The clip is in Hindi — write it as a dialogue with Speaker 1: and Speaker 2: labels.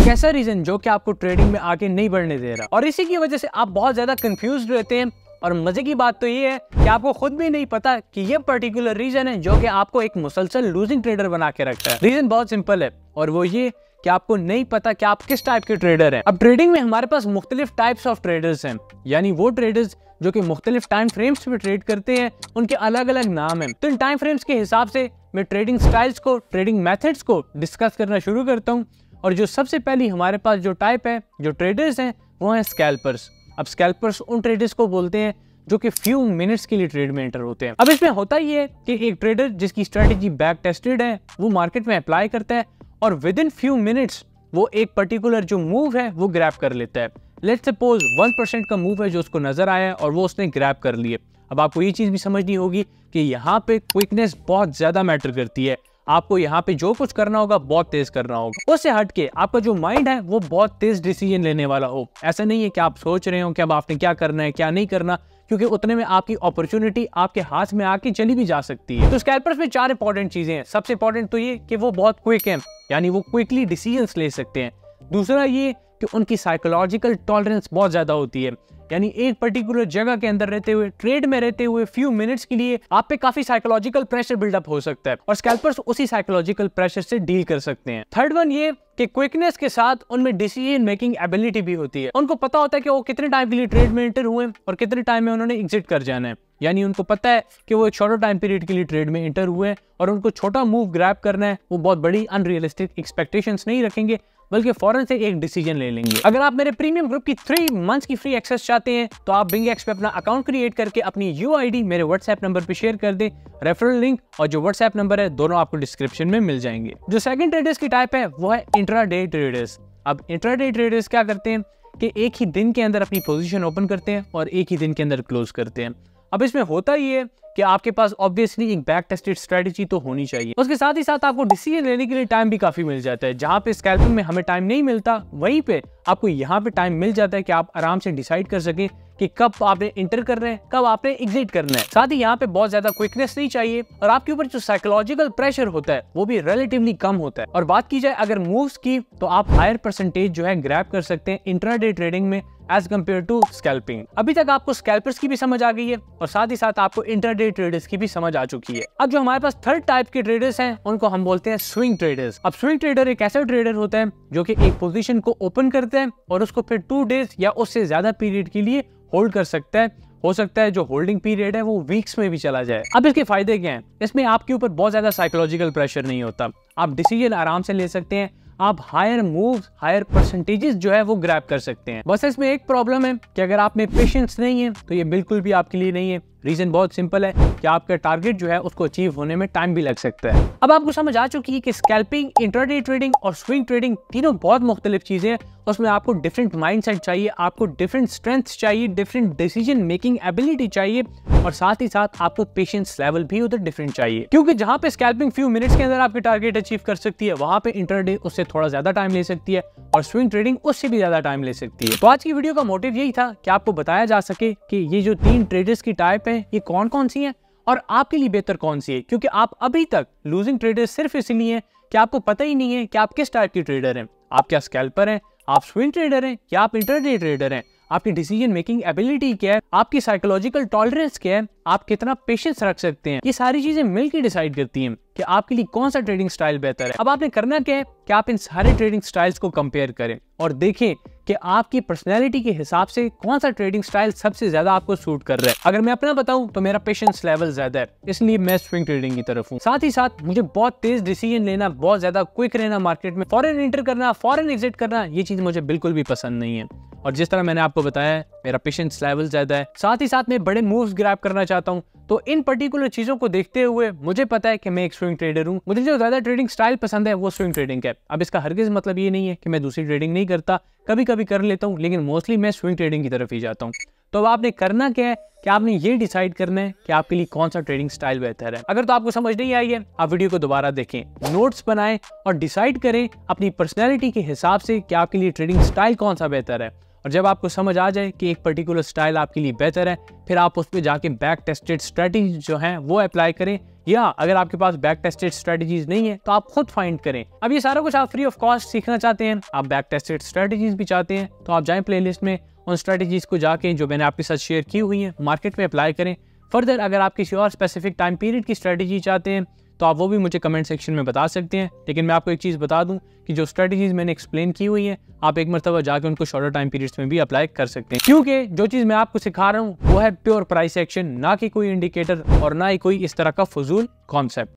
Speaker 1: एक ऐसा रीजन जो कि आपको ट्रेडिंग में आगे नहीं बढ़ने दे रहा और इसी की वजह से आप बहुत ज्यादा कंफ्यूज रहते हैं और मजे की बात तो ये है कि आपको खुद भी नहीं पता कि ये पर्टिकुलर रीजन है जो कि आपको एक मुसलसल लूजिंग ट्रेडर बना के रखता है रीजन बहुत सिंपल है और वो ये कि आपको नहीं पता कि आप किस टाइप के ट्रेडर हैं अब ट्रेडिंग में हमारे पास मुख्तलिफ टाइप्स ऑफ ट्रेडर्स हैं यानी वो ट्रेडर्स जो कि मुख्तलिफ टाइम फ्रेम्स पे ट्रेड करते हैं उनके अलग अलग नाम हैं तो इन टाइम फ्रेम्स के हिसाब से मैं ट्रेडिंग स्टाइल्स को ट्रेडिंग मेथड्स को डिस्कस करना शुरू करता हूँ और जो सबसे पहली हमारे पास जो टाइप है जो ट्रेडर्स हैं वो हैं स्कैल्पर्स अब स्कैल्पर्स उन ट्रेडर्स को बोलते हैं जो कि फ्यू मिनट्स के लिए ट्रेड में एंटर होते हैं अब इसमें होता ही है कि एक ट्रेडर जिसकी स्ट्रेटेजी बैक टेस्टेड है वो मार्केट में अप्लाई करता है और विद इन फ्यू मिनट्स वो एक पर्टिकुलर जो मूव है वो ग्रैप कर लेता है लेट सपोज वन परसेंट का मूव है जो उसको नजर आया और वो उसने ग्रैप कर लिए अब आपको ये चीज़ भी समझनी होगी कि यहाँ पे क्विकनेस बहुत ज़्यादा मैटर करती है आपको यहाँ पे जो कुछ करना होगा बहुत तेज करना होगा उससे हट के आपका जो माइंड है वो बहुत तेज डिसीजन लेने वाला हो ऐसा नहीं है कि आप सोच रहे हो कि अब आपने क्या करना है क्या नहीं करना क्योंकि उतने में आपकी अपॉर्चुनिटी आपके हाथ में आके चली भी जा सकती है तो स्कैल्पर्स में चार इंपॉर्टेंट चीजें हैं सबसे इंपॉर्टेंट तो ये कि वो बहुत क्विक है यानी वो क्विकली डिसीजन ले सकते हैं दूसरा ये कि उनकी साइकोलॉजिकल टॉलरेंस बहुत ज़्यादा होती है यानी एक पर्टिकुलर जगह के अंदर रहते हुए ट्रेड में रहते हुए फ्यू मिनट्स के लिए आप पे काफी साइकोलॉजिकल प्रेशर बिल्डअप हो सकता है और स्कैल्पर्स उसी साइकोलॉजिकल प्रेशर से डील कर सकते हैं थर्ड वन ये कि क्विकनेस के साथ उनमें डिसीजन मेकिंग एबिलिटी भी होती है उनको पता होता है कि वो कितने टाइम के लिए ट्रेड में एंटर हुए और कितने टाइम में उन्होंने एग्जिट कर जाना है यानी उनको पता है कि वो एक छोटा टाइम पीरियड के लिए ट्रेड में एंटर हुए हैं और उनको छोटा मूव ग्रैप करना है वो बहुत बड़ी अनरियलिस्टिक एक्सपेक्टेशंस नहीं रखेंगे बल्कि फॉरन से एक डिसीजन ले लेंगे अगर आप मेरे प्रीमियम ग्रुप की थ्री मंथ्स की फ्री एक्सेस चाहते हैं तो आप बिंग एक्स पे अपना अकाउंट क्रिएट करके अपनी यू मेरे व्हाट्सएप नंबर पर शेयर कर दे रेफरल लिंक और जो व्हाट्सएप नंबर है दोनों आपको डिस्क्रिप्शन में मिल जाएंगे जो सेकंड ट्रेडर्स की टाइप है वो है इंट्रा ट्रेडर्स अब इंट्रा ट्रेडर्स क्या करते हैं कि एक ही दिन के अंदर अपनी पोजीशन ओपन करते हैं और एक ही दिन के अंदर क्लोज करते हैं अब इसमें होता ही है कि आपके पास ऑब्वियसली एक बैक टेस्टेड स्ट्रेटेजी तो होनी चाहिए उसके साथ ही साथ आपको डिसीजन लेने के लिए टाइम भी काफी मिल जाता है जहां पे स्कैल्पिंग में हमें टाइम नहीं मिलता वहीं पे आपको यहाँ पे टाइम मिल जाता है कि आप आराम से डिसाइड कर सके कि कब आपने इंटर कर रहे हैं कब आपने एग्जिट करना है साथ ही यहाँ पे बहुत ज्यादा क्विकनेस नहीं चाहिए और आपके ऊपर जो साइकोलॉजिकल प्रेशर होता है वो भी रिलेटिवली कम होता है और बात की जाए अगर मूव्स की तो आप हायर परसेंटेज जो है ग्रैप कर सकते हैं इंटरनेट ट्रेडिंग में एज कम्पेयर टू स्कैल्पिंग अभी तक आपको स्कैल्पर्स की भी समझ आ गई है और साथ ही साथ आपको इंटरडे ट्रेडर्स की भी समझ आ चुकी है अब जो हमारे पास थर्ड टाइप के ट्रेडर्स हैं उनको हम बोलते हैं स्विंग ट्रेडर्स अब स्विंग ट्रेडर एक ऐसा ट्रेडर होता है जो कि एक पोजिशन को ओपन करते हैं और उसको फिर टू डेज या उससे ज्यादा पीरियड के लिए होल्ड कर सकता है हो सकता है जो होल्डिंग पीरियड है वो वीक्स में भी चला जाए अब इसके फायदे क्या हैं इसमें आपके ऊपर बहुत ज्यादा साइकोलॉजिकल प्रेशर नहीं होता आप डिसीजन आराम से ले सकते हैं आप हायर मूव हायर परसेंटेजेस जो है वो ग्रैप कर सकते हैं बस इसमें एक प्रॉब्लम है कि अगर आप में पेशेंस नहीं है तो ये बिल्कुल भी आपके लिए नहीं है रीज़न बहुत सिंपल है कि आपका टारगेट जो है उसको अचीव होने में टाइम भी लग सकता है अब आपको समझ आ चुकी है कि स्कैल्पिंग इंटरडे ट्रेडिंग और स्विंग ट्रेडिंग तीनों बहुत मुख्तलिफ चीज़ें हैं उसमें आपको डिफरेंट माइंड चाहिए आपको डिफरेंट स्ट्रेंथ चाहिए डिफरेंट डिसीजन मेकिंग एबिलिटी चाहिए और साथ ही साथ आपको पेशेंस लेवल भी उधर डिफरेंट चाहिए क्योंकि जहां पे स्कैल्पिंग फ्यू मिनट्स के अंदर आपके टारगेट अचीव कर सकती है वहां पे इंटरडे उससे थोड़ा ज्यादा टाइम ले सकती है और स्विंग ट्रेडिंग उससे भी ज्यादा टाइम ले सकती है तो आज की वीडियो का मोटिव यही था कि आपको बताया जा सके कि ये जो तीन ट्रेडर्स की टाइप है ये कौन कौन सी हैं और आपके लिए बेहतर कौन सी है क्योंकि आप अभी तक लूजिंग ट्रेडर सिर्फ इसलिए कि आपको पता ही नहीं है कि आप किस टाइप के ट्रेडर है आप क्या स्कैल्पर है आप स्विंग ट्रेडर है या आप इंटरडे ट्रेडर हैं आपकी डिसीजन मेकिंग एबिलिटी क्या है आपकी साइकोलॉजिकल टॉलरेंस क्या है आप कितना पेशेंस रख सकते हैं ये सारी चीजें मिलकर डिसाइड करती हैं कि आपके लिए कौन सा ट्रेडिंग स्टाइल बेहतर है अब आपने करना क्या है कि आप इन सारे ट्रेडिंग स्टाइल्स को कंपेयर करें और देखें कि आपकी पर्सनैलिटी के हिसाब से कौन सा ट्रेडिंग स्टाइल सबसे ज्यादा आपको सूट कर रहा है अगर मैं अपना बताऊं तो मेरा पेशेंस लेवल ज्यादा है इसलिए मैं स्विंग ट्रेडिंग की तरफ हूँ साथ ही साथ मुझे बहुत तेज डिसीजन लेना बहुत ज्यादा क्विक रहना मार्केट में फॉरन एंटर करना फॉरन एग्जिट करना ये चीज मुझे बिल्कुल भी पसंद नहीं है और जिस तरह मैंने आपको बताया मेरा पेशेंस लेवल ज़्यादा है साथ ही साथ मैं बड़े मूव्स ग्रैप करना चाहता हूँ तो इन पर्टिकुलर चीज़ों को देखते हुए मुझे पता है कि मैं एक स्विंग ट्रेडर हूँ मुझे जो ज़्यादा ट्रेडिंग स्टाइल पसंद है वो स्विंग ट्रेडिंग है अब इसका हरगिज़ मतलब ये नहीं है कि मैं दूसरी ट्रेडिंग नहीं करता कभी कभी कर लेता हूँ लेकिन मोस्टली मैं स्विंग ट्रेडिंग की तरफ ही जाता हूँ तो अब आपने करना क्या है कि आपने ये डिसाइड करना है कि आपके लिए कौन सा ट्रेडिंग स्टाइल बेहतर है अगर तो आपको समझ नहीं आई है आप वीडियो को दोबारा देखें नोट्स बनाएं और डिसाइड करें अपनी पर्सनैलिटी के हिसाब से कि आपके लिए ट्रेडिंग स्टाइल कौन सा बेहतर है और जब आपको समझ आ जाए कि एक पर्टिकुलर स्टाइल आपके लिए बेहतर है फिर आप उस पर जाके बैक टेस्टेड स्ट्रैटेजी जो है वो अप्लाई करें या अगर आपके पास बैक टेस्टेड स्ट्रेटजीज नहीं है तो आप खुद फाइंड करें अब ये सारा कुछ आप फ्री ऑफ कॉस्ट सीखना चाहते हैं आप बैक टेस्टेड स्ट्रेटजीज भी चाहते हैं तो आप जाएं प्लेलिस्ट में उन स्ट्रेटजीज को जाके जो मैंने आपके साथ शेयर की हुई है मार्केट में अप्लाई करें फर्दर अगर आप किसी और स्पेसिफिक टाइम पीरियड की स्ट्रेटजी चाहते हैं तो आप वो भी मुझे कमेंट सेक्शन में बता सकते हैं लेकिन मैं आपको एक चीज़ बता दूं कि जो स्ट्रेटजीज मैंने एक्सप्लेन की हुई है आप एक मरतबा जाकर उनको शॉर्टर टाइम पीरियड्स में भी अप्लाई कर सकते हैं क्योंकि जो चीज़ मैं आपको सिखा रहा हूँ वो है प्योर प्राइस एक्शन ना कि कोई इंडिकेटर और ना ही कोई इस तरह का फजूल कॉन्सेप्ट